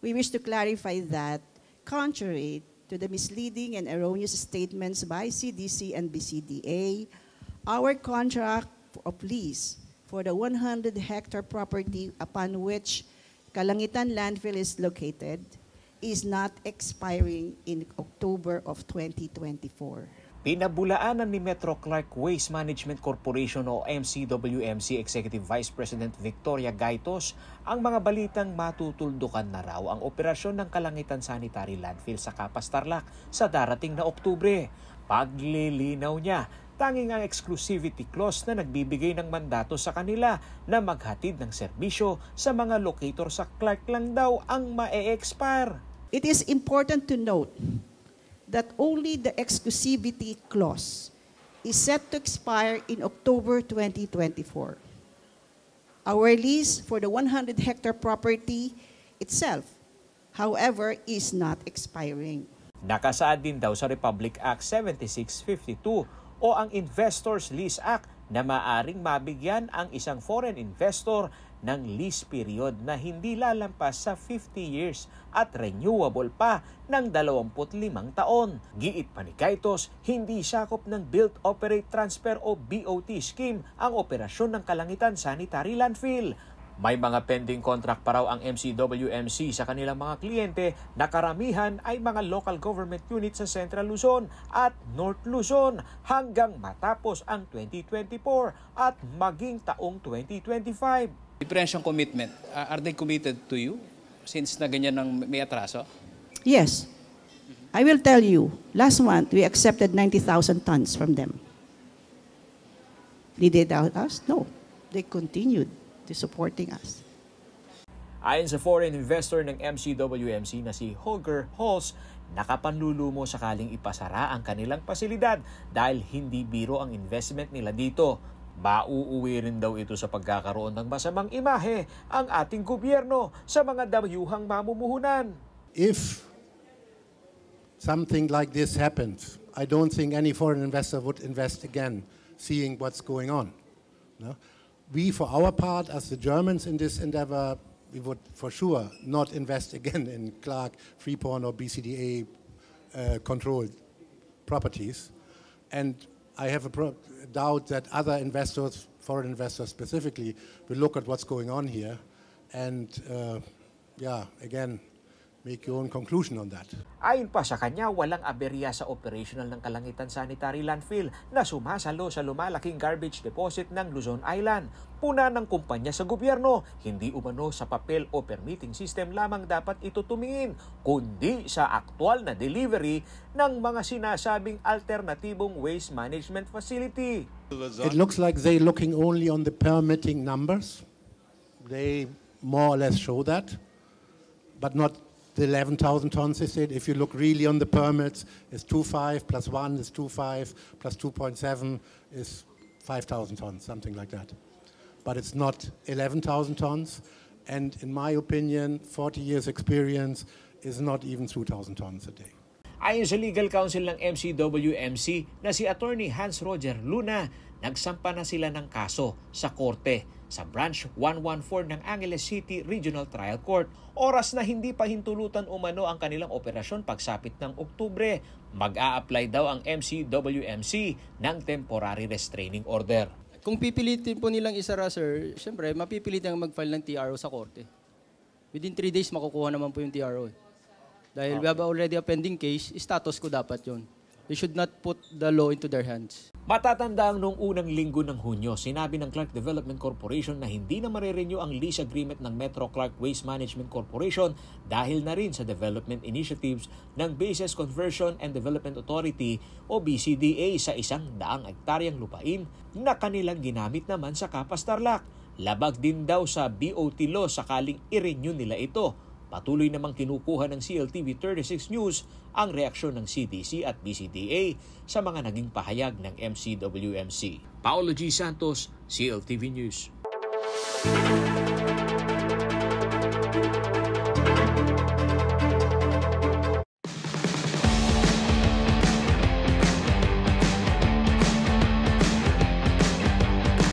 We wish to clarify that, contrary to the misleading and erroneous statements by CDC and BCDA, our contract of lease for the 100-hectare property upon which Kalangitan landfill is located is not expiring in October of 2024. Pinabulaanan ni Metro Clark Waste Management Corporation o MCWMC Executive Vice President Victoria Gaitos ang mga balitang matutuldukan na raw ang operasyon ng Kalangitan Sanitary Landfill sa Kapas Tarlac sa darating na Oktubre. Paglilinaw niya, tanging ang exclusivity clause na nagbibigay ng mandato sa kanila na maghatid ng serbisyo sa mga locator sa Clark lang daw ang ma expire It is important to note that only the exclusivity clause is set to expire in October 2024. Our lease for the 100-hectare property itself, however, is not expiring. Nakasaad din daw sa Republic Act 7652 o ang Investors Lease Act na maaring mabigyan ang isang foreign investor ng lease period na hindi lalampas sa 50 years at renewable pa ng 25 taon. Giit pa ni Kaitos, hindi sakop ng Built Operate Transfer o BOT scheme ang operasyon ng Kalangitan Sanitary Landfill may mga pending contract pa raw ang MCWMC sa kanilang mga kliyente na karamihan ay mga local government units sa Central Luzon at North Luzon hanggang matapos ang 2024 at maging taong 2025. Differential commitment, are they committed to you since na ganyan ang may atraso? Yes. I will tell you, last month we accepted 90,000 tons from them. Did they doubt us? No. They continued to supporting us. Ayon sa foreign investor ng MCWMC na si Holger Holz, nakapanlulumo sakaling ipasara ang kanilang pasilidad dahil hindi biro ang investment nila dito. Mauuwi rin daw ito sa pagkakaroon ng masamang imahe ang ating gobyerno sa mga damyuhang mamumuhunan. If something like this happens, I don't think any foreign investor would invest again seeing what's going on. No? we, for our part, as the Germans in this endeavor, we would for sure not invest again in Clark, Freeporn, or BCDA uh, controlled properties. And I have a doubt that other investors, foreign investors specifically, will look at what's going on here. And uh, yeah, again, make your own conclusion on that. Ayon pa sa kanya, walang aberya sa operational ng Kalangitan Sanitary Landfill na sumasalo sa lumalaking garbage deposit ng Luzon Island. Puna ng kumpanya sa gobyerno, hindi umano sa papel o permitting system lamang dapat ito tumingin, kundi sa aktual na delivery ng mga sinasabing alternatibong waste management facility. It looks like they're looking only on the permitting numbers. They more or less show that, but not the 11,000 tons is it. If you look really on the permits, it's 2.5 plus 1 is 2.5 plus 2.7 is 5,000 tons, something like that. But it's not 11,000 tons. And in my opinion, 40 years experience is not even 2,000 tons a day. Ayon sa legal counsel ng MCWMC na si Attorney Hans Roger Luna, nagsampa na sila ng kaso sa korte sa Branch 114 ng Angeles City Regional Trial Court. Oras na hindi pa hintulutan umano ang kanilang operasyon pagsapit ng Oktubre. Mag-a-apply daw ang MCWMC ng Temporary Restraining Order. Kung pipilitin po nilang isara, sir, syempre mapipilitan ang mag-file ng TRO sa korte. Within 3 days, makukuha naman po yung TRO. Eh. Dahil okay. Ah. we have already a pending case, status ko dapat yon. They should not put the law into their hands. Matatanda ang noong unang linggo ng Hunyo, sinabi ng Clark Development Corporation na hindi na marirenew ang lease agreement ng Metro Clark Waste Management Corporation dahil na rin sa development initiatives ng Bases Conversion and Development Authority o BCDA sa isang daang ektaryang lupain na kanilang ginamit naman sa Kapas Tarlac. Labag din daw sa BOT law sakaling i-renew nila ito Patuloy namang kinukuha ng CLTV 36 News ang reaksyon ng CDC at BCDA sa mga naging pahayag ng MCWMC. Paolo G. Santos, CLTV News.